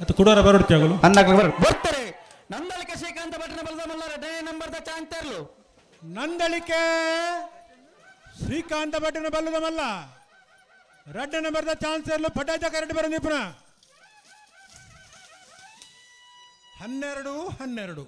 ಮತ್ತು ಕುಡವರ ಬರುತ್ತೆ ಆಗಲು ಹನ್ನಾಲ್ಕು ಬರ್ತಾರೆ ನಂದಳಿಕೆ ಶ್ರೀಕಾಂತ ಭಟ್ಟನ ಬಲದ ಮಲ್ಲಾರ ಡೈ ನಂಬರ್ ದ ಚಾನ್ಸರ್ಲು ತರ್ಲು ನಂದಳಿಕೆ ಶ್ರೀಕಾಂತ ಭಟ್ನ ಬಲ್ಲದ ಮಲ್ಲ ರೆಡ್ ನಂಬರ್ ದ ಚಾನ್ಸರ್ಲು ತರ್ಲು ಪಟಾಜ ಕರೆಕ್ಟ್ ಬರ ನಿಪುಣ ಹನ್ನೆರಡು ಹನ್ನೆರಡು